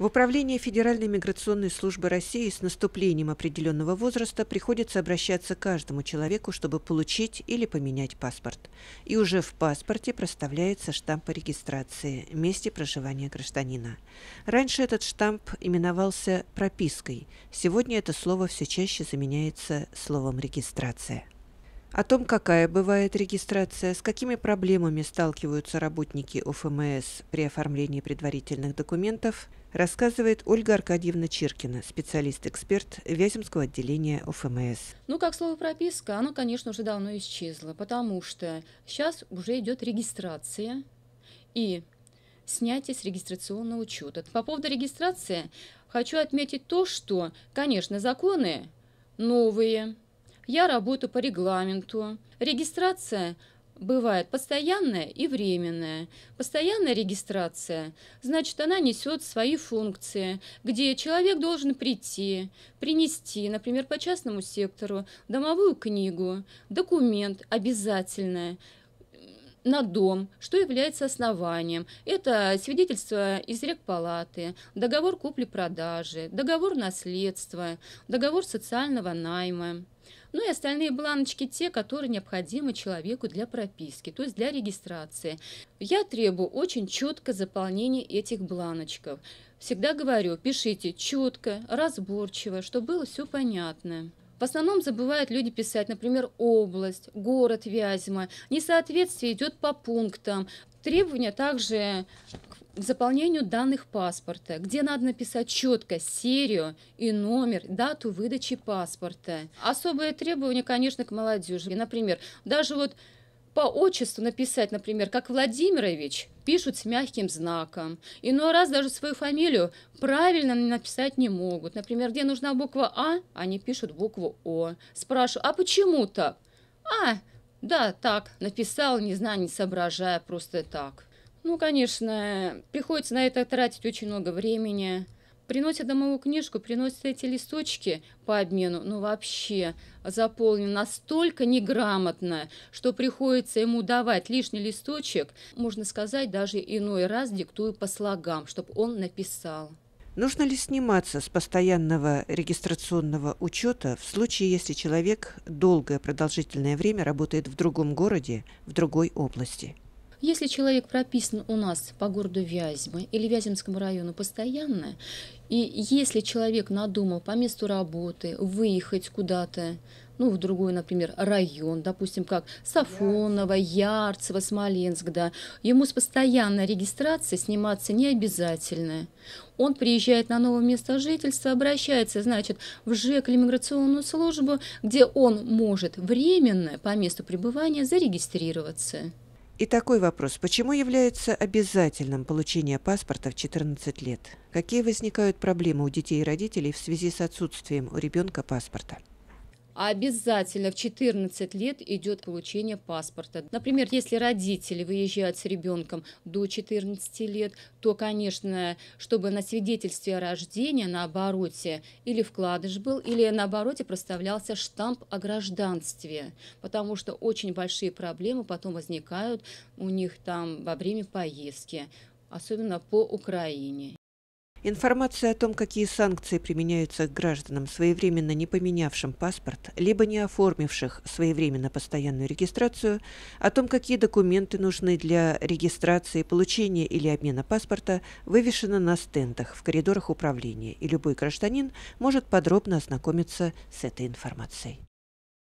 В управление Федеральной миграционной службы России с наступлением определенного возраста приходится обращаться каждому человеку, чтобы получить или поменять паспорт. И уже в паспорте проставляется штамп о регистрации, месте проживания гражданина. Раньше этот штамп именовался пропиской. Сегодня это слово все чаще заменяется словом «регистрация». О том, какая бывает регистрация, с какими проблемами сталкиваются работники ОФМС при оформлении предварительных документов, рассказывает Ольга Аркадьевна Чиркина, специалист-эксперт Вяземского отделения ОФМС. Ну, как слово прописка, оно, конечно, уже давно исчезло, потому что сейчас уже идет регистрация и снятие с регистрационного учета. По поводу регистрации хочу отметить то, что, конечно, законы новые – я работаю по регламенту. Регистрация бывает постоянная и временная. Постоянная регистрация, значит, она несет свои функции, где человек должен прийти, принести, например, по частному сектору, домовую книгу, документ обязательное на дом, что является основанием. Это свидетельство из рекпалаты, договор купли-продажи, договор наследства, договор социального найма. Ну и остальные бланочки те, которые необходимы человеку для прописки, то есть для регистрации. Я требую очень четко заполнения этих бланочков. Всегда говорю, пишите четко, разборчиво, чтобы было все понятно. В основном забывают люди писать, например, область, город Вязьма. Несоответствие идет по пунктам. Требования также к заполнению данных паспорта, где надо написать четко серию и номер, дату выдачи паспорта. Особые требования, конечно, к молодежи. Например, даже вот по отчеству написать, например, как Владимирович, пишут с мягким знаком. Иной раз даже свою фамилию правильно написать не могут. Например, где нужна буква А, они пишут букву О. Спрашиваю, а почему так? А, да, так, написал, не знаю, не соображая, просто так. Ну, конечно, приходится на это тратить очень много времени. Приносят домовую книжку, приносят эти листочки по обмену, ну вообще заполнен настолько неграмотно, что приходится ему давать лишний листочек, можно сказать, даже иной раз диктую по слогам, чтобы он написал. Нужно ли сниматься с постоянного регистрационного учета в случае, если человек долгое продолжительное время работает в другом городе, в другой области? Если человек прописан у нас по городу Вязьмы или Вяземскому району постоянно, и если человек надумал по месту работы выехать куда-то, ну, в другой, например, район, допустим, как Сафонова, Ярцево, Смоленск, да, ему с постоянной регистрацией сниматься не обязательно. Он приезжает на новое место жительства, обращается, значит, в ЖЭК или миграционную службу, где он может временно по месту пребывания зарегистрироваться. И такой вопрос. Почему является обязательным получение паспорта в 14 лет? Какие возникают проблемы у детей и родителей в связи с отсутствием у ребенка паспорта? А обязательно в 14 лет идет получение паспорта. Например, если родители выезжают с ребенком до 14 лет, то, конечно, чтобы на свидетельстве о рождении на обороте или вкладыш был, или на обороте проставлялся штамп о гражданстве, потому что очень большие проблемы потом возникают у них там во время поездки, особенно по Украине. Информация о том, какие санкции применяются к гражданам, своевременно не поменявшим паспорт, либо не оформивших своевременно постоянную регистрацию, о том, какие документы нужны для регистрации, получения или обмена паспорта, вывешена на стендах в коридорах управления, и любой гражданин может подробно ознакомиться с этой информацией.